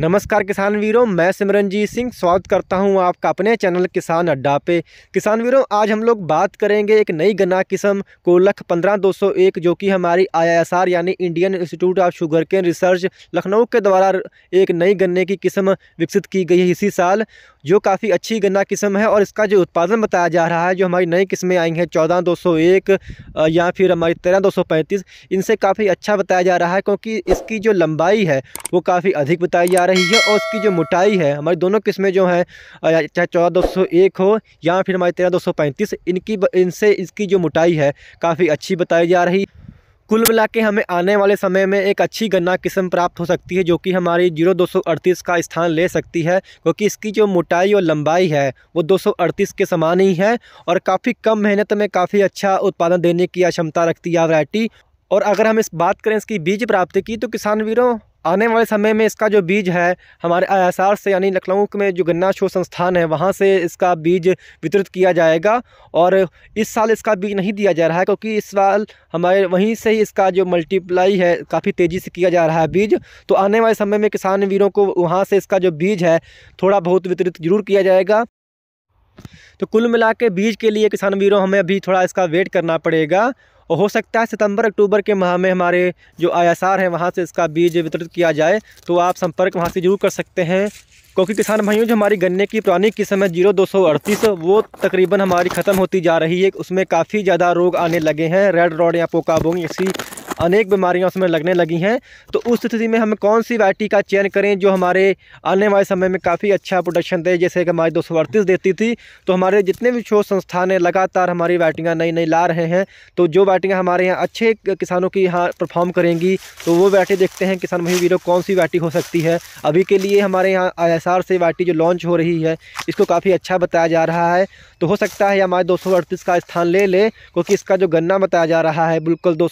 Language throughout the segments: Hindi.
नमस्कार किसान वीरों मैं सिमरनजीत सिंह स्वागत करता हूं आपका अपने चैनल किसान अड्डा पे किसान वीरों आज हम लोग बात करेंगे एक नई गन्ना किस्म को लख पंद्रह दो सौ एक जो कि हमारी आईएसआर यानी Indian institute of sugar cane research Lucknow के द्वारा एक नई गन्ने की किस्म विकसित की गई है इसी साल जो काफ़ी अच्छी गन्ना किस्म है और इसका जो उत्पादन बताया जा रहा है जो हमारी नई किस्में आई हैं चौदह दो सौ एक या फिर हमारी तेरह दो सौ पैंतीस इनसे काफ़ी अच्छा बताया जा रहा है क्योंकि इसकी जो लंबाई है वो काफ़ी अधिक बताया लगाई जा रही है और उसकी जो मोटाई है हमारी दोनों किस्में जो हैं चाहे चौदह दो सौ एक हो या फिर हमारी तेरह दो सौ पैंतीस इनकी इनसे इसकी जो मोटाई है काफ़ी अच्छी बताई जा रही कुल मिला के हमें आने वाले समय में एक अच्छी गन्ना किस्म प्राप्त हो सकती है जो कि हमारी जीरो दो का स्थान ले सकती है क्योंकि इसकी जो मोटाई और लंबाई है वो 238 के समान ही है और काफ़ी कम मेहनत में काफ़ी अच्छा उत्पादन देने की क्षमता रखती है वैरायटी और अगर हम इस बात करें इसकी बीज प्राप्ति की तो किसान वीरों आने वाले समय में इसका जो बीज है हमारे आईएसआर से यानी लखनऊ में जो गन्ना शोध संस्थान है वहाँ से इसका बीज वितरित किया जाएगा और इस साल इसका बीज नहीं दिया जा रहा है क्योंकि इस साल हमारे वहीं से ही इसका जो मल्टीप्लाई है काफ़ी तेज़ी से किया जा रहा है बीज तो आने वाले समय में किसान वीरों को वहाँ से इसका जो बीज है थोड़ा बहुत वितरित जरूर किया जाएगा तो कुल मिला के बीज के लिए किसान वीरों हमें अभी थोड़ा इसका वेट करना पड़ेगा और हो सकता है सितंबर अक्टूबर के माह में हमारे जो आर हैं वहाँ से इसका बीज वितरित किया जाए तो आप संपर्क वहाँ से जरूर कर सकते हैं क्योंकि किसान भाइयों जो हमारी गन्ने की पुरानी किस्म है जीरो दो सौ अड़तीस वो तकरीबन हमारी ख़त्म होती जा रही है उसमें काफ़ी ज़्यादा रोग आने लगे हैं रेड रॉड या पोकाबोंग इसी अनेक बीमारियां उसमें लगने लगी हैं तो उस स्थिति में हम कौन सी वाइटी का चयन करें जो हमारे आने वाले समय में काफ़ी अच्छा प्रोडक्शन दे जैसे कि हमारी दो देती थी तो हमारे जितने भी शोध संस्थान हैं लगातार हमारी वाइटियाँ नई नई ला रहे हैं तो जो वाइटियाँ हमारे यहाँ अच्छे किसानों की यहाँ परफॉर्म करेंगी तो वो वाइटी देखते हैं किसान वही वीरों कौन सी वाइटी हो सकती है अभी के लिए हमारे यहाँ आई से वाइटी जो लॉन्च हो रही है इसको काफ़ी अच्छा बताया जा रहा है तो हो सकता है हमारे दो का स्थान ले ले क्योंकि इसका जो गन्ना बताया जा रहा है बिल्कुल दो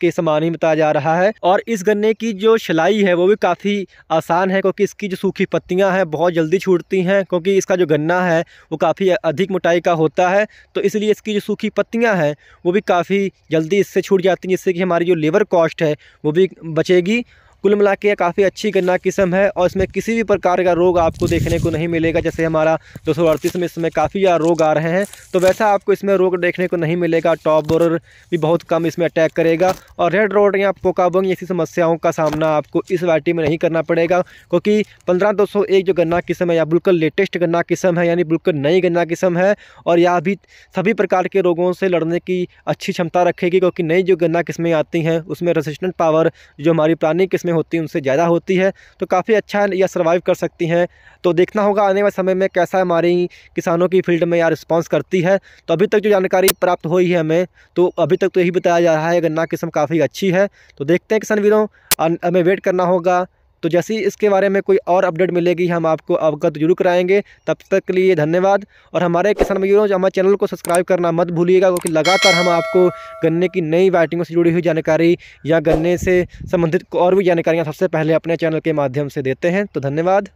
के समान ही बताया जा रहा है और इस गन्ने की जो सिलाई है वो भी काफ़ी आसान है क्योंकि इसकी जो सूखी पत्तियाँ हैं बहुत जल्दी छूटती हैं क्योंकि इसका जो गन्ना है वो काफ़ी अधिक मोटाई का होता है तो इसलिए इसकी जो सूखी पत्तियाँ हैं वो भी काफ़ी जल्दी इससे छूट जाती हैं जिससे कि हमारी जो लेबर कॉस्ट है वो भी बचेगी कुल मिला के काफ़ी अच्छी गन्ना किस्म है और इसमें किसी भी प्रकार का रोग आपको देखने को नहीं मिलेगा जैसे हमारा दो में इसमें काफ़ी ज़्यादा रोग आ रहे हैं तो वैसा आपको इसमें रोग देखने को नहीं मिलेगा टॉप बोरर भी बहुत कम इसमें अटैक करेगा और रेड रोड या पोकाबंग ऐसी समस्याओं का सामना आपको इस वाइटी में नहीं करना पड़ेगा क्योंकि पंद्रह दो सौ एक जो गन्ना किस्म है या बिल्कुल लेटेस्ट गन्ना किस्म है यानी बिल्कुल नई गन्ना किस्म है और यह भी सभी प्रकार के रोगों से लड़ने की अच्छी क्षमता रखेगी क्योंकि नई जो गन्ना किस्में आती हैं उसमें रेजिस्टेंट पावर जो हमारी पुरानी किस्म इसमें होती उनसे ज़्यादा होती है तो काफ़ी अच्छा यह सर्वाइव कर सकती हैं तो देखना होगा आने वाले समय में कैसा हमारी किसानों की फील्ड में यह रिस्पॉन्स करती है तो अभी तक जो जानकारी प्राप्त हुई है हमें तो अभी तक तो यही बताया जा रहा है गन्ना किस्म काफ़ी अच्छी है तो देखते हैं किसान वीरों हमें वेट करना होगा तो जैसे ही इसके बारे में कोई और अपडेट मिलेगी हम आपको अवगत जरूर कराएंगे तब तक के लिए धन्यवाद और हमारे किसान भाइयों हमारे चैनल को सब्सक्राइब करना मत भूलिएगा क्योंकि लगातार हम आपको गन्ने की नई वाइटिंगों से जुड़ी हुई जानकारी या गन्ने से संबंधित और भी जानकारियाँ सबसे पहले अपने चैनल के माध्यम से देते हैं तो धन्यवाद